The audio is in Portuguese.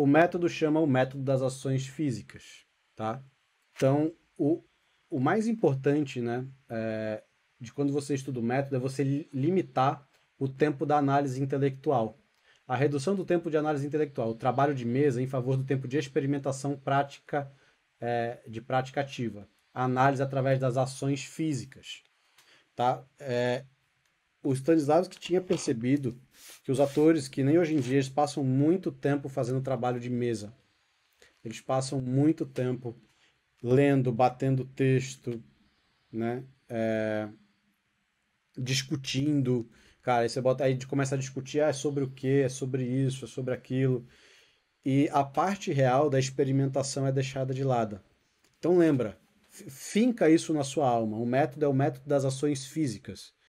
o método chama o método das ações físicas, tá? Então, o, o mais importante, né, é, de quando você estuda o método é você limitar o tempo da análise intelectual. A redução do tempo de análise intelectual, o trabalho de mesa em favor do tempo de experimentação prática, é, de prática ativa. A análise através das ações físicas, tá? É, o Stanislavski tinha percebido que os atores, que nem hoje em dia, eles passam muito tempo fazendo trabalho de mesa. Eles passam muito tempo lendo, batendo texto, né? É... discutindo. Cara, aí você bota aí começa a discutir, ah, é sobre o que, é sobre isso, é sobre aquilo. E a parte real da experimentação é deixada de lado. Então lembra, finca isso na sua alma. O método é o método das ações físicas.